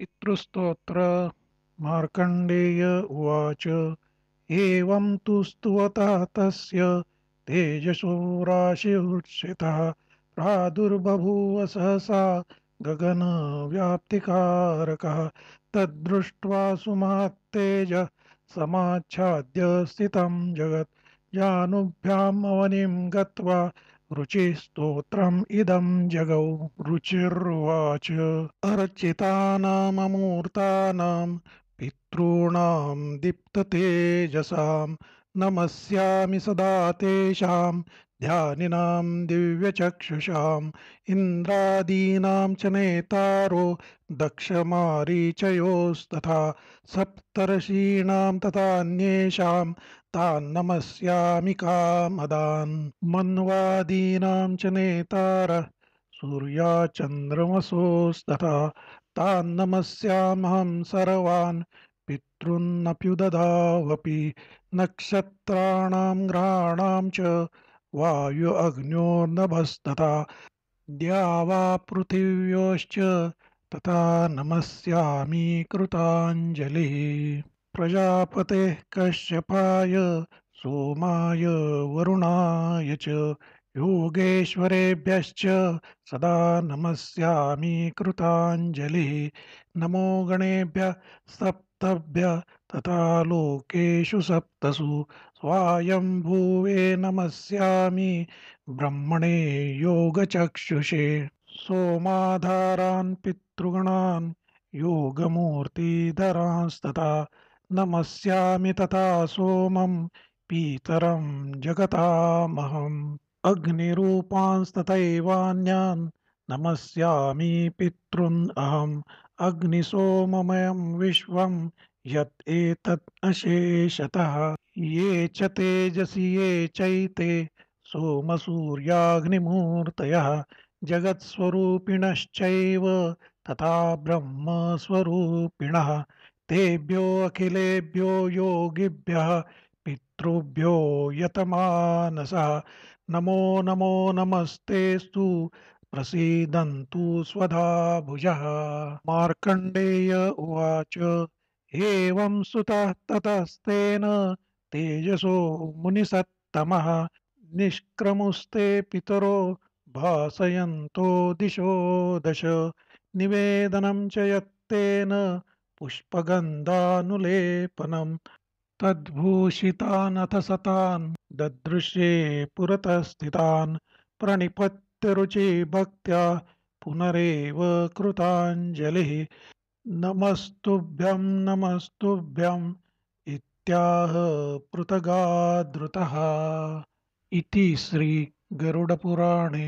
पितृस्तोत्र मार्कण्डेय उवाच एवं तु स्तुवतः तस्य तेजसो राशिहृत्सितः प्रादुर्बभूव सहसा गगनव्याप्तिकारकः तद्दृष्ट्वा सुमात्तेज समाच्छाद्य स्थितं जगत् जानुभ्याम् गत्वा रुचिस्तोत्रम् इदं जगौ रुचिर्वाच अर्चितानामूर्तानाम् दीप्त दीप्ततेजसाम् नमस्यामि सदा तेषां ध्यानिनां दिव्यचक्षुषाम् इन्द्रादीनां च नेतारो दक्षमारीचयोस्तथा सप्तर्षीणां तथान्येषां तान् नमस्यामि कामदान् मन्वादीनां च नेतार सूर्याचन्द्रमसोस्तथा तान् नमस्यामहं सर्वान् पितृन्नप्युदधावपि नक्षत्राणां घ्राणां च वायु अग्न्योर्नभस्तथा द्यावा पृथिव्योश्च तथा नमस्यामि कृताञ्जलिः प्रजापतेः कश्यपाय सोमाय वरुणाय च योगेश्वरेभ्यश्च सदा नमस्यामि कृताञ्जलिः नमो गणेभ्य सप्तभ्य तथा लोकेषु सप्तसु स्वायम्भुवे नमस्यामि ब्रह्मणे योगचक्षुषे सोमाधारान् पितृगणान् योगमूर्तिधरांस्तथा नमस्यामि तथा सोमं पीतरं जगतामहम् अग्निरूपांस्तथैवान्यान् नमस्यामि पितृन् अहम् अग्निसोममयं विश्वं यत् एतत् अशेषतः ये च तेजसि ये चैते सोमसूर्याग्निमूर्तयः जगत्स्वरूपिणश्चैव तथा ब्रह्मस्वरूपिणः तेभ्यो अखिलेभ्यो योगिभ्यः पितृभ्यो यतमानसः नमो नमो नमस्तेस्तु प्रसीदन्तु स्वधा भुजः मार्कण्डेय उवाच एवं सुतः ततस्तेन तेजसो मुनिसत्तमः निष्क्रमुस्ते पितरो भासयन्तो दिशो दश निवेदनं च यत्तेन पुष्पगन्धानुलेपनम् तद्भूषितानथ सतान् ददृश्ये पुरतस्थितान् प्रणिपत्यरुचि भक्त्या पुनरेव कृताञ्जलिः नमस्तुभ्यं नमस्तुभ्यम् इत्याह पृथगादृतः इति श्रीगरुडपुराणे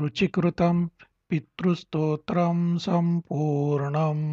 रुचिकृतं पितृस्तोत्रं सम्पूर्णम्